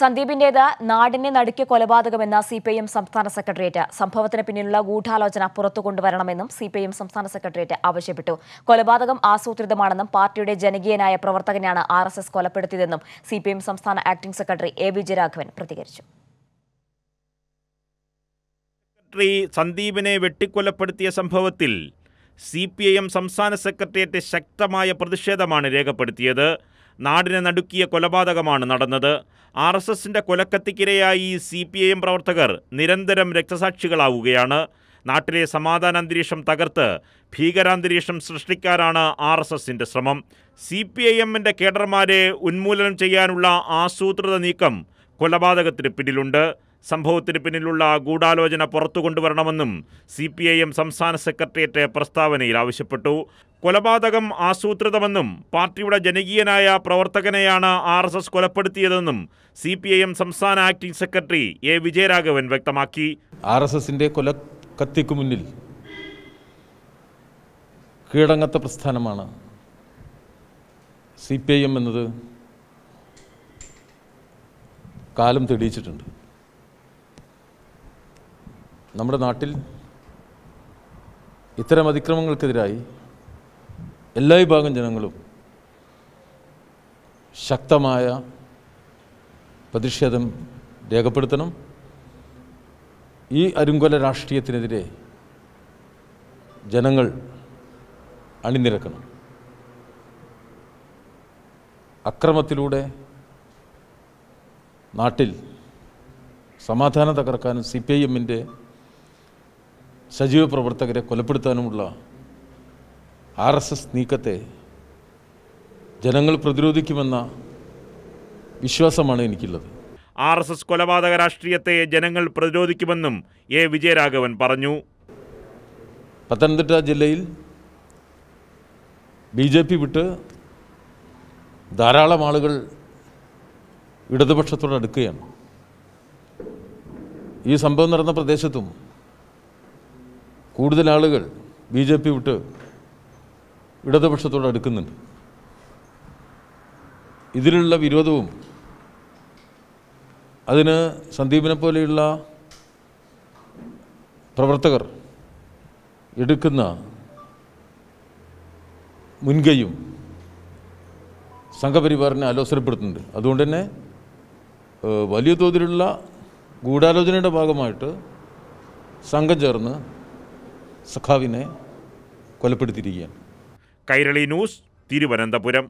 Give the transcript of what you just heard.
സന്ദീപിന്റേത് നാടിനെ നടുക്കിയ കൊലപാതകമെന്ന സി പി ഐഎം സംസ്ഥാന സെക്രട്ടേറിയറ്റ് സംഭവത്തിന് പിന്നിലുള്ള ഗൂഢാലോചന പുറത്തു കൊണ്ടുവരണമെന്നും സി പി സംസ്ഥാന സെക്രട്ടേറിയറ്റ് ആവശ്യപ്പെട്ടു കൊലപാതകം ആസൂത്രിതമാണെന്നും പാർട്ടിയുടെ ജനകീയനായ പ്രവർത്തകനെയാണ് ആർ എസ് എസ് കൊലപ്പെടുത്തിയതെന്നും സി പി സംസ്ഥാന ആക്ടിംഗ് സെക്രട്ടറി എ വിജയരാഘവൻ പ്രതികരിച്ചു സെക്രട്ടറി സന്ദീപിനെ വെട്ടിക്കൊലപ്പെടുത്തിയ സംഭവത്തിൽ സി പി ഐ എം സംസ്ഥാന സെക്രട്ടേറിയറ്റ് ശക്തമായ പ്രതിഷേധമാണ് രേഖപ്പെടുത്തിയത് നാടിനെ നടുക്കിയ കൊലപാതകമാണ് നടന്നത് ആർ എസ് എസിൻ്റെ കൊലക്കത്തിക്കിരയായി സി പി ഐ എം പ്രവർത്തകർ നിരന്തരം രക്തസാക്ഷികളാവുകയാണ് നാട്ടിലെ സമാധാന അന്തരീക്ഷം തകർത്ത് ഭീകരാന്തരീക്ഷം സൃഷ്ടിക്കാനാണ് ആർ എസ് എസിൻ്റെ ശ്രമം സി പി ഐ എമ്മിൻ്റെ കേഡർമാരെ ഉന്മൂലനം ചെയ്യാനുള്ള ആസൂത്രിത നീക്കം കൊലപാതകത്തിന് പിന്നിലുണ്ട് സംഭവത്തിന് പിന്നിലുള്ള ഗൂഢാലോചന പുറത്തു കൊണ്ടുവരണമെന്നും സി പി ഐ എം സംസ്ഥാന സെക്രട്ടേറിയറ്റ് പ്രസ്താവനയിൽ ആവശ്യപ്പെട്ടു കൊലപാതകം ആസൂത്രിതമെന്നും പാർട്ടിയുടെ ജനകീയനായ പ്രവർത്തകനെയാണ് ആർ എസ് എസ് കൊലപ്പെടുത്തിയതെന്നും സി പി ഐ എം സംസ്ഥാന ആക്ടിംഗ് സെക്രട്ടറി എ വിജയരാഘവൻ വ്യക്തമാക്കി ആർ എസ് എസിൻ്റെ കൊലക്കത്തിക്കു മുന്നിൽ കീഴടങ്ങത്ത പ്രസ്ഥാനമാണ് സി പി ഐ എം എന്നത് കാലം തെളിയിച്ചിട്ടുണ്ട് നമ്മുടെ നാട്ടിൽ ഇത്തരം അതിക്രമങ്ങൾക്കെതിരായി എല്ലാ വിഭാഗം ജനങ്ങളും ശക്തമായ പ്രതിഷേധം രേഖപ്പെടുത്തണം ഈ അരുങ്കൊല രാഷ്ട്രീയത്തിനെതിരെ ജനങ്ങൾ അണിനിരക്കണം അക്രമത്തിലൂടെ നാട്ടിൽ സമാധാനം തകർക്കാനും സി പി ഐ എമ്മിൻ്റെ സജീവ പ്രവർത്തകരെ കൊലപ്പെടുത്താനുമുള്ള ആർ എസ് എസ് നീക്കത്തെ ജനങ്ങൾ പ്രതിരോധിക്കുമെന്ന വിശ്വാസമാണ് എനിക്കുള്ളത് ആർ എസ് എസ് കൊലപാതക രാഷ്ട്രീയത്തെ ജനങ്ങൾ പ്രതിരോധിക്കുമെന്നും എ വിജയരാഘവൻ പറഞ്ഞു പത്തനംതിട്ട ജില്ലയിൽ ബി ജെ പി വിട്ട് ധാരാളം ആളുകൾ ഇടതുപക്ഷത്തോടടുക്കുകയാണ് ഈ സംഭവം നടന്ന പ്രദേശത്തും കൂടുതൽ ആളുകൾ ബി ജെ പി വിട്ട് ഇടതുപക്ഷത്തോട് അടുക്കുന്നുണ്ട് ഇതിലുള്ള വിരോധവും അതിന് സന്ദീപിനെ പോലെയുള്ള പ്രവർത്തകർ എടുക്കുന്ന മുൻകൈയും സംഘപരിവാറിനെ ആലോചനപ്പെടുത്തുന്നുണ്ട് അതുകൊണ്ട് തന്നെ വലിയ തോതിലുള്ള ഗൂഢാലോചനയുടെ ഭാഗമായിട്ട് സംഘം ചേർന്ന് സഖാവിനെ കൊലപ്പെടുത്തിയിരിക്കുകയാണ് കൈരളി ന്യൂസ് തിരുവനന്തപുരം